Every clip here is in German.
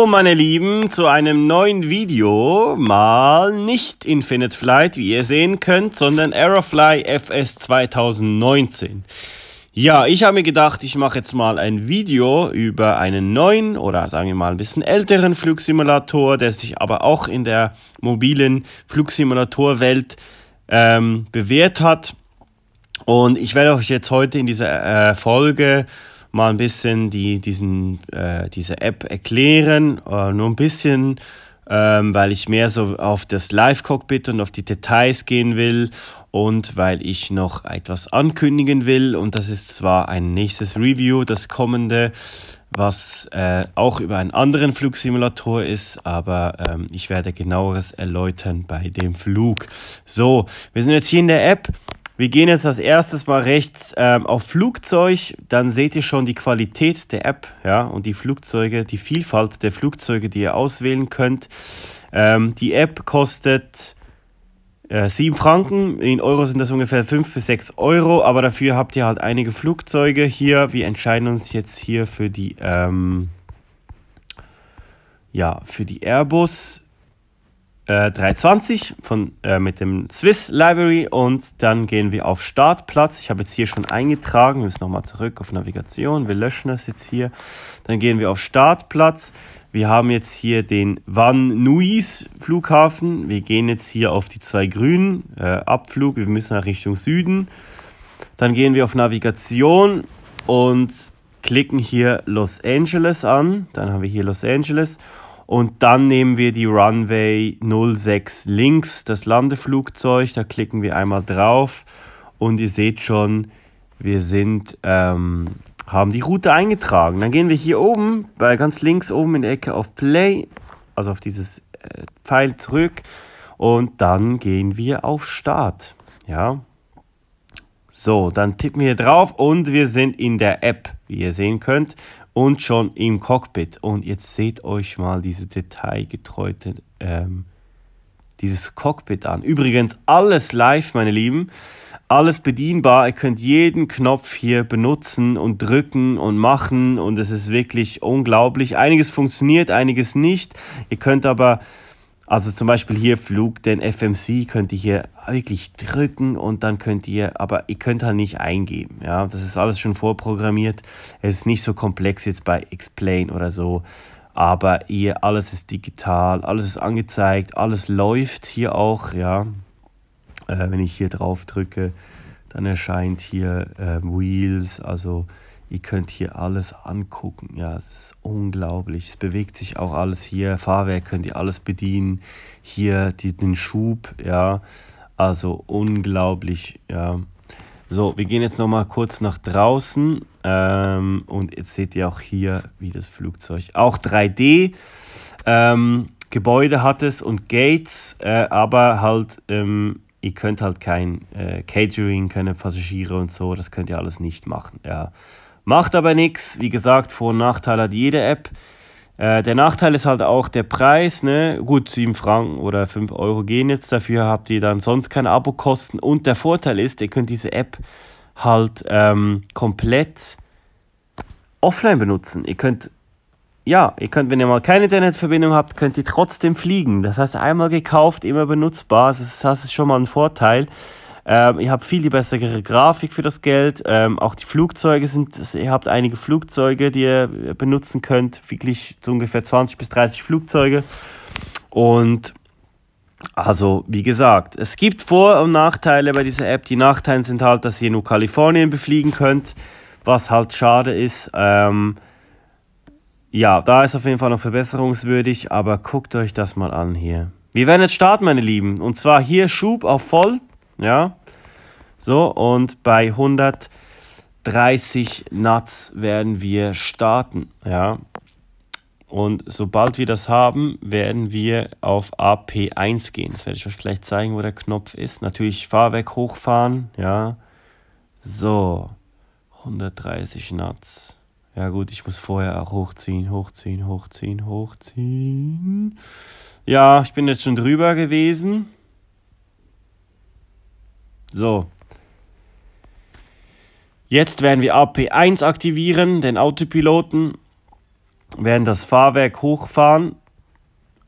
Hallo meine Lieben zu einem neuen Video, mal nicht Infinite Flight, wie ihr sehen könnt, sondern Aerofly FS 2019. Ja, ich habe mir gedacht, ich mache jetzt mal ein Video über einen neuen oder sagen wir mal ein bisschen älteren Flugsimulator, der sich aber auch in der mobilen Flugsimulatorwelt ähm, bewährt hat. Und ich werde euch jetzt heute in dieser äh, Folge mal ein bisschen die, diesen, äh, diese App erklären, äh, nur ein bisschen, ähm, weil ich mehr so auf das Live-Cockpit und auf die Details gehen will und weil ich noch etwas ankündigen will. Und das ist zwar ein nächstes Review, das kommende, was äh, auch über einen anderen Flugsimulator ist, aber ähm, ich werde genaueres erläutern bei dem Flug. So, wir sind jetzt hier in der App wir gehen jetzt als erstes mal rechts ähm, auf Flugzeug. Dann seht ihr schon die Qualität der App ja, und die Flugzeuge, die Vielfalt der Flugzeuge, die ihr auswählen könnt. Ähm, die App kostet äh, 7 Franken. In Euro sind das ungefähr 5 bis 6 Euro. Aber dafür habt ihr halt einige Flugzeuge hier. Wir entscheiden uns jetzt hier für die, ähm, ja, für die Airbus. 320 äh, von, äh, mit dem Swiss Library und dann gehen wir auf Startplatz. Ich habe jetzt hier schon eingetragen, wir müssen nochmal zurück auf Navigation, wir löschen das jetzt hier. Dann gehen wir auf Startplatz. Wir haben jetzt hier den Van Nuys Flughafen. Wir gehen jetzt hier auf die zwei grünen äh, Abflug. Wir müssen nach Richtung Süden. Dann gehen wir auf Navigation und klicken hier Los Angeles an. Dann haben wir hier Los Angeles Und und dann nehmen wir die Runway 06 links, das Landeflugzeug. Da klicken wir einmal drauf. Und ihr seht schon, wir sind, ähm, haben die Route eingetragen. Dann gehen wir hier oben, bei ganz links oben in der Ecke auf Play, also auf dieses äh, Pfeil zurück. Und dann gehen wir auf Start. Ja, so, dann tippen wir drauf und wir sind in der App, wie ihr sehen könnt, und schon im Cockpit. Und jetzt seht euch mal diese detailgetreute, ähm, dieses Cockpit an. Übrigens alles live, meine Lieben, alles bedienbar. Ihr könnt jeden Knopf hier benutzen und drücken und machen und es ist wirklich unglaublich. Einiges funktioniert, einiges nicht. Ihr könnt aber also zum Beispiel hier Flug, den FMC könnt ihr hier wirklich drücken und dann könnt ihr, aber ihr könnt halt nicht eingeben. Ja, das ist alles schon vorprogrammiert. Es ist nicht so komplex jetzt bei Explain oder so. Aber ihr, alles ist digital, alles ist angezeigt, alles läuft hier auch, ja. Äh, wenn ich hier drauf drücke, dann erscheint hier äh, Wheels, also Ihr könnt hier alles angucken. Ja, es ist unglaublich. Es bewegt sich auch alles hier. Fahrwerk könnt ihr alles bedienen. Hier die, den Schub, ja. Also unglaublich, ja. So, wir gehen jetzt nochmal kurz nach draußen. Ähm, und jetzt seht ihr auch hier, wie das Flugzeug. Auch 3D. Ähm, Gebäude hat es und Gates, äh, aber halt, ähm, ihr könnt halt kein äh, Catering, keine Passagiere und so, das könnt ihr alles nicht machen. Ja. Macht aber nichts. Wie gesagt, Vor- und Nachteil hat jede App. Äh, der Nachteil ist halt auch der Preis. Ne? Gut, 7 Franken oder 5 Euro gehen jetzt. Dafür habt ihr dann sonst keine Abokosten. Und der Vorteil ist, ihr könnt diese App halt ähm, komplett offline benutzen. Ihr könnt, ja, ihr könnt, wenn ihr mal keine Internetverbindung habt, könnt ihr trotzdem fliegen. Das heißt, einmal gekauft, immer benutzbar. Das, das ist schon mal ein Vorteil. Ähm, ihr habt viel die bessere Grafik für das Geld. Ähm, auch die Flugzeuge sind, ihr habt einige Flugzeuge, die ihr benutzen könnt. Wirklich so ungefähr 20 bis 30 Flugzeuge. Und also, wie gesagt, es gibt Vor- und Nachteile bei dieser App. Die Nachteile sind halt, dass ihr nur Kalifornien befliegen könnt, was halt schade ist. Ähm, ja, da ist auf jeden Fall noch verbesserungswürdig, aber guckt euch das mal an hier. Wir werden jetzt starten, meine Lieben. Und zwar hier Schub auf voll. Ja. So, und bei 130 Nuts werden wir starten. Ja. Und sobald wir das haben, werden wir auf AP1 gehen. Das werde ich euch gleich zeigen, wo der Knopf ist. Natürlich Fahrwerk hochfahren, ja. So, 130 Nuts. Ja gut, ich muss vorher auch hochziehen, hochziehen, hochziehen, hochziehen. Ja, ich bin jetzt schon drüber gewesen. So, Jetzt werden wir AP1 aktivieren, den Autopiloten, werden das Fahrwerk hochfahren.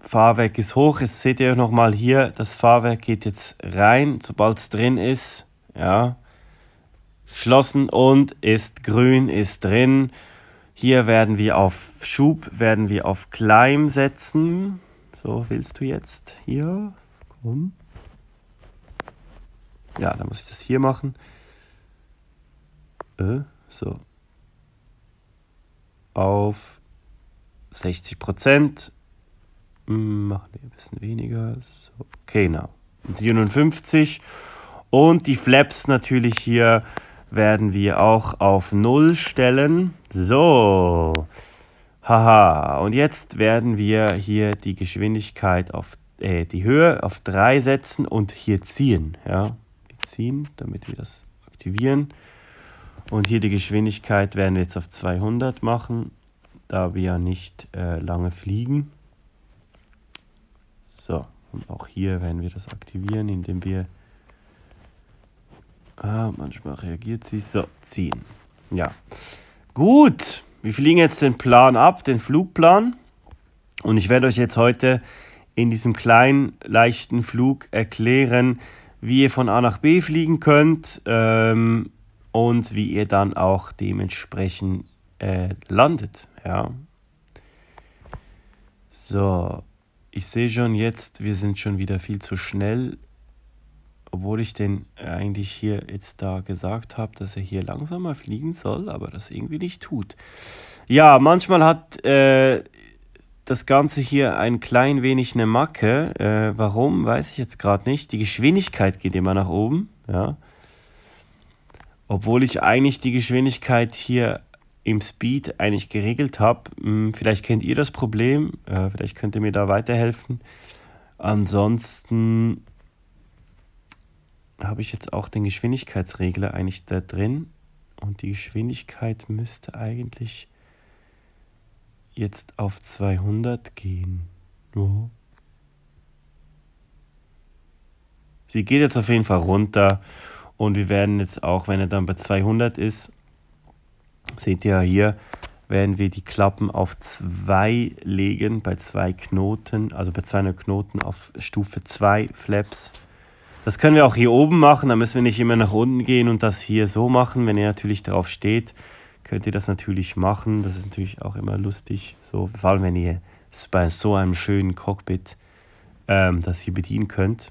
Fahrwerk ist hoch, jetzt seht ihr nochmal hier, das Fahrwerk geht jetzt rein, sobald es drin ist, ja, geschlossen und ist grün, ist drin. Hier werden wir auf Schub, werden wir auf Climb setzen. So, willst du jetzt hier? Komm. Ja, dann muss ich das hier machen äh, so, auf 60 Prozent. Machen hm, wir ein bisschen weniger. So, genau. 57. Und die Flaps natürlich hier werden wir auch auf 0 stellen. So. Haha. Und jetzt werden wir hier die Geschwindigkeit auf äh, die Höhe auf 3 setzen und hier ziehen. Ja. Wir ziehen, damit wir das aktivieren. Und hier die Geschwindigkeit werden wir jetzt auf 200 machen, da wir ja nicht äh, lange fliegen. So, und auch hier werden wir das aktivieren, indem wir... Ah, manchmal reagiert sie. So, ziehen. Ja. Gut, wir fliegen jetzt den Plan ab, den Flugplan. Und ich werde euch jetzt heute in diesem kleinen, leichten Flug erklären, wie ihr von A nach B fliegen könnt. Ähm, und wie ihr dann auch dementsprechend äh, landet. Ja. So, ich sehe schon jetzt, wir sind schon wieder viel zu schnell, obwohl ich den eigentlich hier jetzt da gesagt habe, dass er hier langsamer fliegen soll, aber das irgendwie nicht tut. Ja, manchmal hat äh, das Ganze hier ein klein wenig eine Macke. Äh, warum, weiß ich jetzt gerade nicht. Die Geschwindigkeit geht immer nach oben, ja obwohl ich eigentlich die Geschwindigkeit hier im Speed eigentlich geregelt habe. Hm, vielleicht kennt ihr das Problem, äh, vielleicht könnt ihr mir da weiterhelfen. Ansonsten habe ich jetzt auch den Geschwindigkeitsregler eigentlich da drin und die Geschwindigkeit müsste eigentlich jetzt auf 200 gehen. Oh. Sie geht jetzt auf jeden Fall runter. Und wir werden jetzt auch, wenn er dann bei 200 ist, seht ihr ja hier, werden wir die Klappen auf 2 legen, bei 2 Knoten, also bei 200 Knoten auf Stufe 2 Flaps. Das können wir auch hier oben machen, da müssen wir nicht immer nach unten gehen und das hier so machen. Wenn ihr natürlich drauf steht, könnt ihr das natürlich machen. Das ist natürlich auch immer lustig, so, vor allem wenn ihr bei so einem schönen Cockpit ähm, das hier bedienen könnt.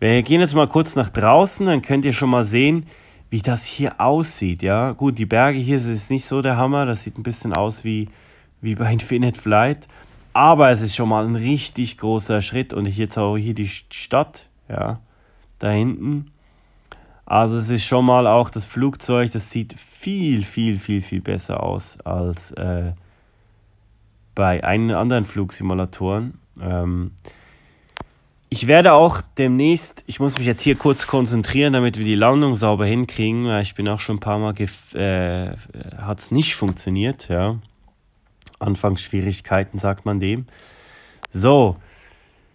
Wir gehen jetzt mal kurz nach draußen, dann könnt ihr schon mal sehen, wie das hier aussieht. Ja, gut, die Berge hier sind nicht so der Hammer. Das sieht ein bisschen aus wie, wie bei Infinite Flight. Aber es ist schon mal ein richtig großer Schritt. Und ich jetzt auch hier die Stadt, ja, da hinten. Also es ist schon mal auch das Flugzeug, das sieht viel, viel, viel, viel besser aus als äh, bei einem anderen Flugsimulatoren. Ähm, ich werde auch demnächst, ich muss mich jetzt hier kurz konzentrieren, damit wir die Landung sauber hinkriegen, weil ich bin auch schon ein paar Mal, äh, hat es nicht funktioniert, ja. Anfangsschwierigkeiten sagt man dem. So,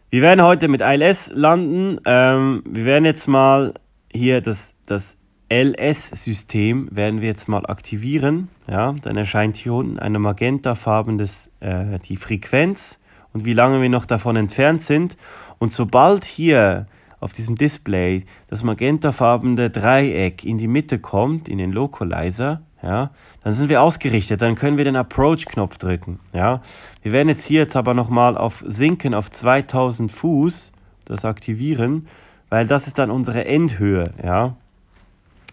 wir werden heute mit ILS landen. Ähm, wir werden jetzt mal hier das, das LS-System werden wir jetzt mal aktivieren. Ja, dann erscheint hier unten eine magentafarbene äh, Frequenz und wie lange wir noch davon entfernt sind. Und sobald hier auf diesem Display das magentafarbene Dreieck in die Mitte kommt, in den Localizer, ja, dann sind wir ausgerichtet, dann können wir den Approach-Knopf drücken. Ja. Wir werden jetzt hier jetzt aber nochmal auf Sinken auf 2000 Fuß, das aktivieren, weil das ist dann unsere Endhöhe. Ja.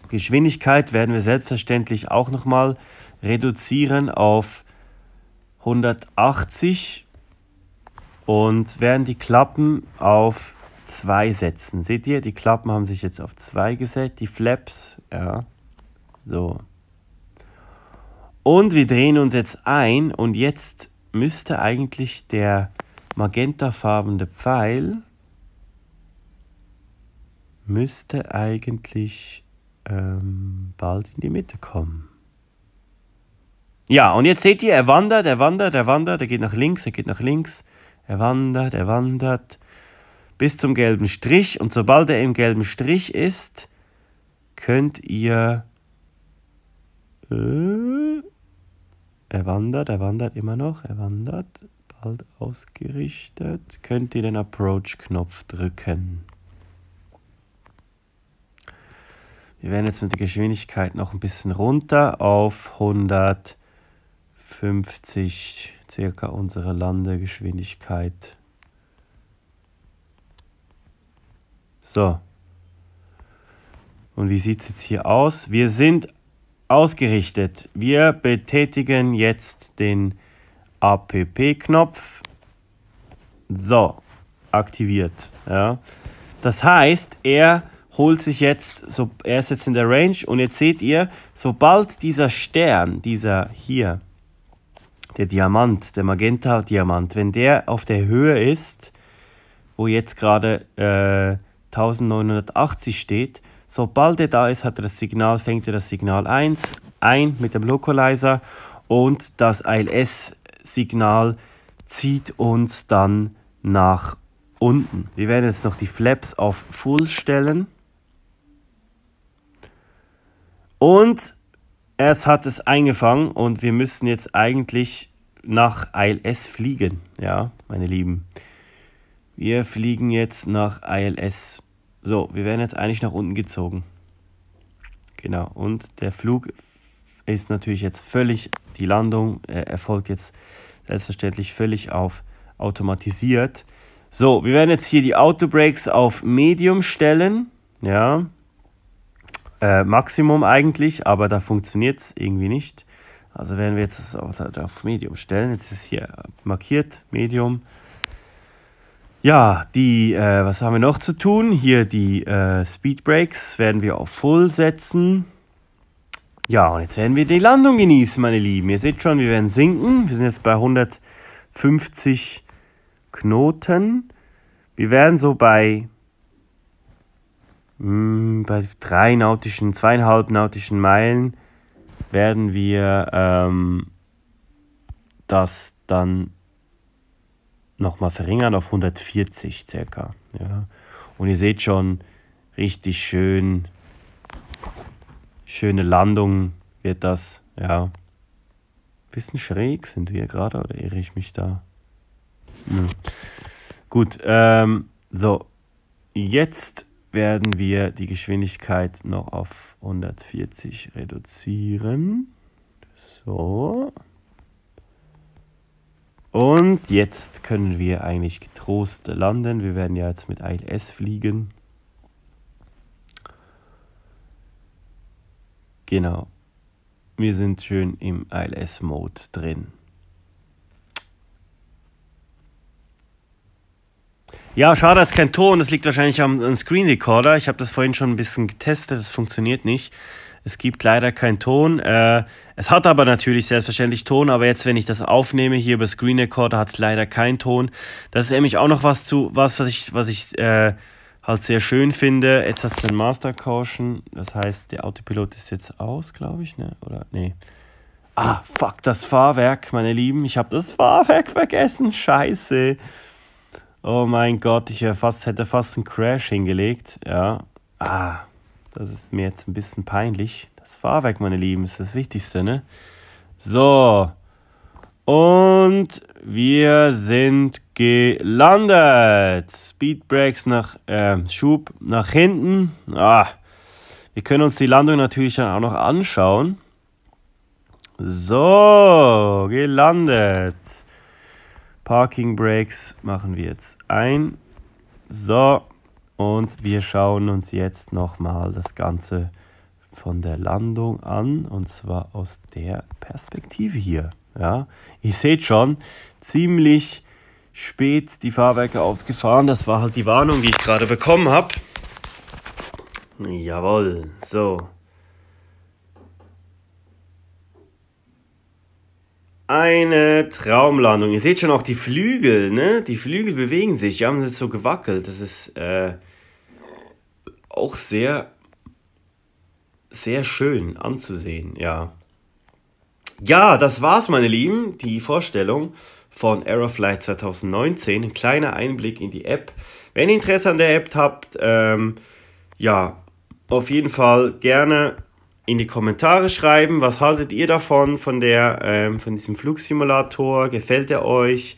Geschwindigkeit werden wir selbstverständlich auch nochmal reduzieren auf 180 und werden die Klappen auf 2 setzen. Seht ihr, die Klappen haben sich jetzt auf 2 gesetzt, die Flaps, ja, so. Und wir drehen uns jetzt ein und jetzt müsste eigentlich der magentafarbene Pfeil müsste eigentlich ähm, bald in die Mitte kommen. Ja, und jetzt seht ihr, er wandert, er wandert, er wandert, er geht nach links, er geht nach links. Er wandert, er wandert bis zum gelben Strich und sobald er im gelben Strich ist, könnt ihr... Äh, er wandert, er wandert immer noch, er wandert, bald ausgerichtet, könnt ihr den Approach-Knopf drücken. Wir werden jetzt mit der Geschwindigkeit noch ein bisschen runter auf 150 circa unsere Landegeschwindigkeit. So. Und wie sieht es jetzt hier aus? Wir sind ausgerichtet. Wir betätigen jetzt den APP-Knopf. So, aktiviert. Ja. Das heißt, er holt sich jetzt, so, er ist jetzt in der Range und jetzt seht ihr, sobald dieser Stern, dieser hier, der Diamant, der Magenta-Diamant, wenn der auf der Höhe ist, wo jetzt gerade äh, 1980 steht, sobald er da ist, hat er das Signal, fängt er das Signal 1 ein mit dem Localizer und das ILS-Signal zieht uns dann nach unten. Wir werden jetzt noch die Flaps auf Full stellen. Und es hat es eingefangen und wir müssen jetzt eigentlich nach ILS fliegen. Ja, meine Lieben. Wir fliegen jetzt nach ILS. So, wir werden jetzt eigentlich nach unten gezogen. Genau, und der Flug ist natürlich jetzt völlig, die Landung äh, erfolgt jetzt selbstverständlich völlig auf automatisiert. So, wir werden jetzt hier die Autobrakes auf Medium stellen. Ja, äh, Maximum eigentlich, aber da funktioniert es irgendwie nicht. Also werden wir jetzt das auf Medium stellen. Jetzt ist hier markiert Medium. Ja, die, äh, was haben wir noch zu tun? Hier die äh, Speed Breaks werden wir auf Full setzen. Ja, und jetzt werden wir die Landung genießen, meine Lieben. Ihr seht schon, wir werden sinken. Wir sind jetzt bei 150 Knoten. Wir werden so bei hm, bei drei nautischen, zweieinhalb nautischen Meilen werden wir ähm, das dann nochmal verringern auf 140 circa. Ja. Und ihr seht schon, richtig schön, schöne Landung wird das. Ja. Bisschen schräg sind wir gerade, oder irre ich mich da? Hm. Gut, ähm, so, jetzt werden wir die Geschwindigkeit noch auf 140 reduzieren. So. Und jetzt können wir eigentlich getrost landen. Wir werden ja jetzt mit ILS fliegen. Genau. Wir sind schön im ILS-Mode drin. Ja, schade, es ist kein Ton. Das liegt wahrscheinlich am, am Screen Recorder. Ich habe das vorhin schon ein bisschen getestet. Das funktioniert nicht. Es gibt leider keinen Ton. Äh, es hat aber natürlich selbstverständlich Ton, aber jetzt, wenn ich das aufnehme hier über Screen Recorder, hat es leider keinen Ton. Das ist nämlich auch noch was zu, was, was ich, was ich äh, halt sehr schön finde. Jetzt hast du den Master Caution. Das heißt, der Autopilot ist jetzt aus, glaube ich, ne? Oder? Nee. Ah, fuck, das Fahrwerk, meine Lieben. Ich habe das Fahrwerk vergessen. Scheiße. Oh mein Gott, ich fast, hätte fast einen Crash hingelegt. Ja. Ah, das ist mir jetzt ein bisschen peinlich. Das Fahrwerk, meine Lieben, ist das Wichtigste, ne? So. Und wir sind gelandet. Speedbrakes nach äh, Schub nach hinten. Ah. Wir können uns die Landung natürlich dann auch noch anschauen. So, gelandet. Parking Brakes machen wir jetzt ein. So, und wir schauen uns jetzt nochmal das Ganze von der Landung an und zwar aus der Perspektive hier. Ja, ihr seht schon, ziemlich spät die Fahrwerke ausgefahren. Das war halt die Warnung, die ich gerade bekommen habe. Jawohl, so. Eine Traumlandung. Ihr seht schon auch die Flügel, ne? Die Flügel bewegen sich. Die haben jetzt so gewackelt. Das ist äh, auch sehr, sehr schön anzusehen, ja. Ja, das war's, meine Lieben. Die Vorstellung von Aeroflight 2019. Ein kleiner Einblick in die App. Wenn ihr Interesse an der App habt, ähm, ja, auf jeden Fall gerne in die Kommentare schreiben, was haltet ihr davon, von, der, ähm, von diesem Flugsimulator, gefällt er euch?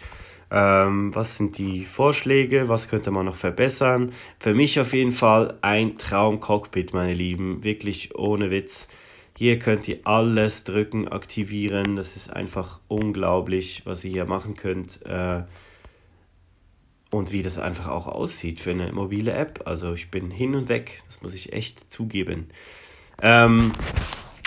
Ähm, was sind die Vorschläge? Was könnte man noch verbessern? Für mich auf jeden Fall ein Traumcockpit, meine Lieben. Wirklich ohne Witz. Hier könnt ihr alles drücken, aktivieren. Das ist einfach unglaublich, was ihr hier machen könnt. Äh, und wie das einfach auch aussieht für eine mobile App. Also ich bin hin und weg. Das muss ich echt zugeben. Ähm,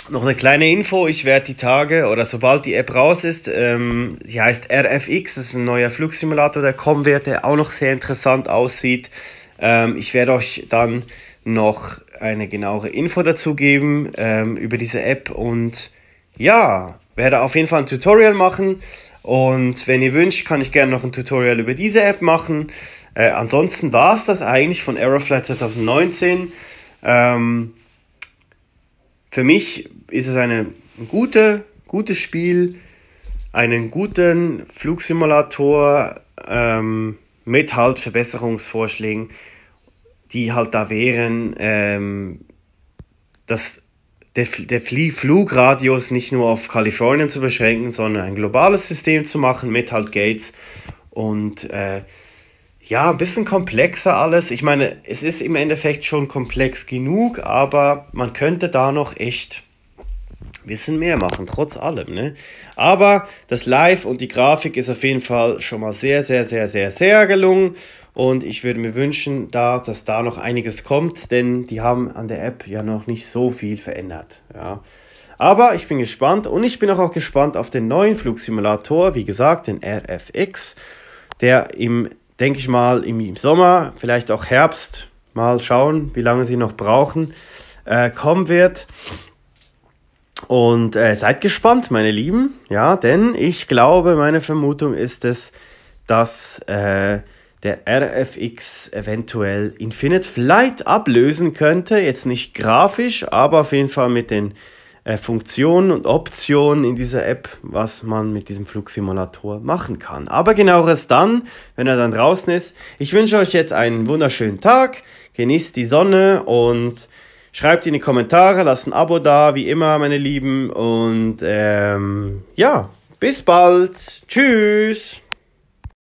noch eine kleine Info, ich werde die Tage oder sobald die App raus ist, ähm, die heißt RFX, das ist ein neuer Flugsimulator, der kommen wird, der auch noch sehr interessant aussieht. Ähm, ich werde euch dann noch eine genauere Info dazu geben ähm, über diese App und ja, werde auf jeden Fall ein Tutorial machen und wenn ihr wünscht, kann ich gerne noch ein Tutorial über diese App machen. Äh, ansonsten war es das eigentlich von Aeroflight 2019. Ähm, für mich ist es eine gute, gutes Spiel, einen guten Flugsimulator ähm, mit halt Verbesserungsvorschlägen, die halt da wären, ähm, dass der, der Flugradius nicht nur auf Kalifornien zu beschränken, sondern ein globales System zu machen mit halt Gates und äh, ja, ein bisschen komplexer alles. Ich meine, es ist im Endeffekt schon komplex genug, aber man könnte da noch echt ein bisschen mehr machen, trotz allem. Ne? Aber das Live und die Grafik ist auf jeden Fall schon mal sehr, sehr, sehr, sehr, sehr gelungen. Und ich würde mir wünschen, da, dass da noch einiges kommt, denn die haben an der App ja noch nicht so viel verändert. Ja. Aber ich bin gespannt und ich bin auch gespannt auf den neuen Flugsimulator, wie gesagt, den RFX, der im denke ich mal, im Sommer, vielleicht auch Herbst, mal schauen, wie lange sie noch brauchen, äh, kommen wird. Und äh, seid gespannt, meine Lieben, ja, denn ich glaube, meine Vermutung ist es, dass äh, der RFX eventuell Infinite Flight ablösen könnte. Jetzt nicht grafisch, aber auf jeden Fall mit den äh, Funktionen und Optionen in dieser App, was man mit diesem Flugsimulator machen kann. Aber genaueres dann, wenn er dann draußen ist. Ich wünsche euch jetzt einen wunderschönen Tag, genießt die Sonne und schreibt in die Kommentare, lasst ein Abo da, wie immer, meine Lieben. Und ähm, ja, bis bald. Tschüss.